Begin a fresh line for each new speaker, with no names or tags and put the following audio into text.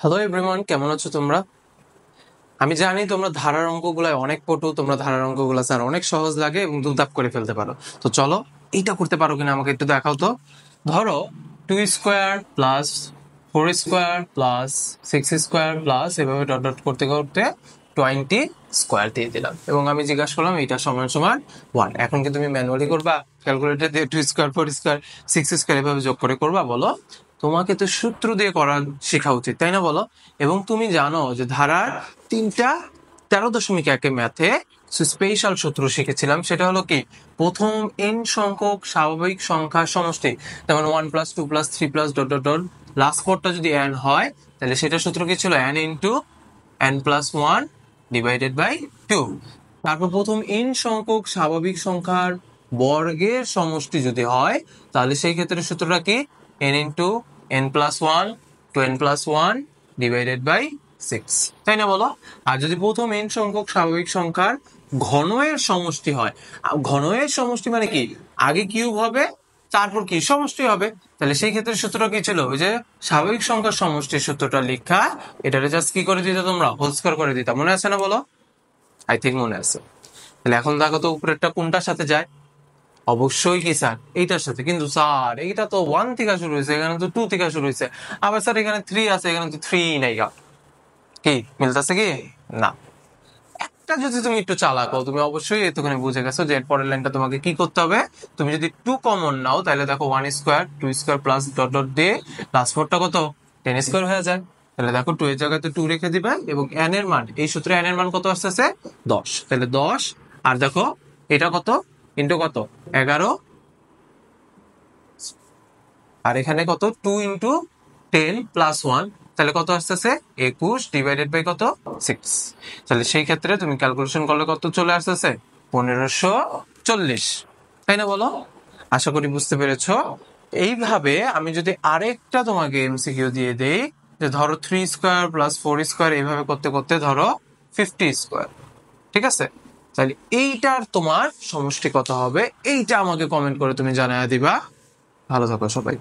hello everyone কেমন আছো তোমরা আমি জানি তোমরা ধারার অঙ্কগুলায় অনেক পটু তোমরা ধারার অঙ্কগুলো স্যার অনেক সহজ লাগে এবং দুধাপ করে ফেলতে পারো তো চলো এইটা করতে পারো কিনা আমাকে একটু দেখাও তো ধরো two square plus four square plus six square plus এভাবে ডট ডট করতে করতে টোয়েন্টি স্কোয়ার দিয়ে দিলাম এবং আমি জিজ্ঞাসা করলাম এটা সমান সমান ওয়ান এখন কি তুমি ম্যানুয়ালি করবা ক্যালকুলেটার দিয়ে two square four square six square এভাবে যোগ করে করবা বলো তোমাকে তো সূত্র দিয়ে করা শেখা উচিত তাই না বলো এবং তুমি জানো যে ধারার তিনটা তেরো দশমিক একে ম্যাথে স্পেশাল সূত্র শিখেছিলাম সেটা হলো কি প্রথম এন সংখ্যক স্বাভাবিক সংখ্যা সমষ্টি যেমন one plus two plus three plus dot dot dot last ফোরটা যদি এন হয় তাহলে সেটা সূত্র কি ছিল N into N plus one divided by two তারপর প্রথম এন সংখ্যক স্বাভাবিক সংখ্যার বর্গের সমষ্টি যদি হয় তাহলে সেই ক্ষেত্রে সূত্রটা কি n into N plus one two N plus one divided by six তাই না বলো আর যদি প্রথম এন সংখ্যক স্বাভাবিক সংখ্যার ঘনয়ের সমষ্টি হয় ঘনয়ের সমষ্টি মানে কি আগে কিউব হবে তারপর কি সমষ্টি হবে তাহলে সেই ক্ষেত্রে সূত্রটা কি ছিল ওই যে স্বাভাবিক সংখ্যার সমষ্টির সূত্রটা লেখা এটারে জাস্ট কি করে দিতে তোমরা হোল স্কোয়ার করে দিতা মনে আছে না বলো আই থিঙ্ক মনে আছে তাহলে এখন দেখো তো উপরেরটা কোনটার সাথে যায় অবশ্যই কি স্যার এইটার সাথে কিন্তু স্যার এইটা তো ওয়ান থেকে শুরু হয়েছে এখানে তো টু থেকে শুরু হয়েছে আবার স্যার এখানে থ্রি আছে এখানে তো থ্রি নাই কি মিলতেছে কি না একটা যদি তুমি একটু চালাকো তুমি অবশ্যই এতখানি বুঝে গেছো যে পরের লাইনটা তোমাকে কি করতে হবে তুমি যদি টু কমন নাও তাহলে দেখো one square two square plus dot dot দিয়ে লাস্ট ফোরটা কত টেন স্কোয়ার হয়ে যায় তাহলে দেখো টু এর জায়গায় তো টু রেখে দিবে এবং এন এর মান এই সূত্রে এন এর মান কত আসতেছে দশ তাহলে দশ আর দেখো এটা কত ইন্টু কত এগারো আর এখানে কত two into ten plus one তাহলে কত আসতেছে একুশ ডিভাইডেড বাই কত সিক্স তাহলে সেই ক্ষেত্রে তুমি ক্যালকুলেশন করলে কত চলে আসতেছে পনেরোশো চল্লিশ তাই না বলো আশা করি বুঝতে পেরেছ এইভাবে আমি যদি আরেকটা তোমাকে এমসিকিউ দিয়ে দেই যে ধরো three square plus four square এইভাবে করতে করতে ধরো ফিফটি স্কোয়ার ঠিক আছে তাহলে এইটার তোমার সমষ্টি কত হবে এইটা আমাকে কমেন্ট করে তুমি জানায় দিবা ভালো থাকো সবাই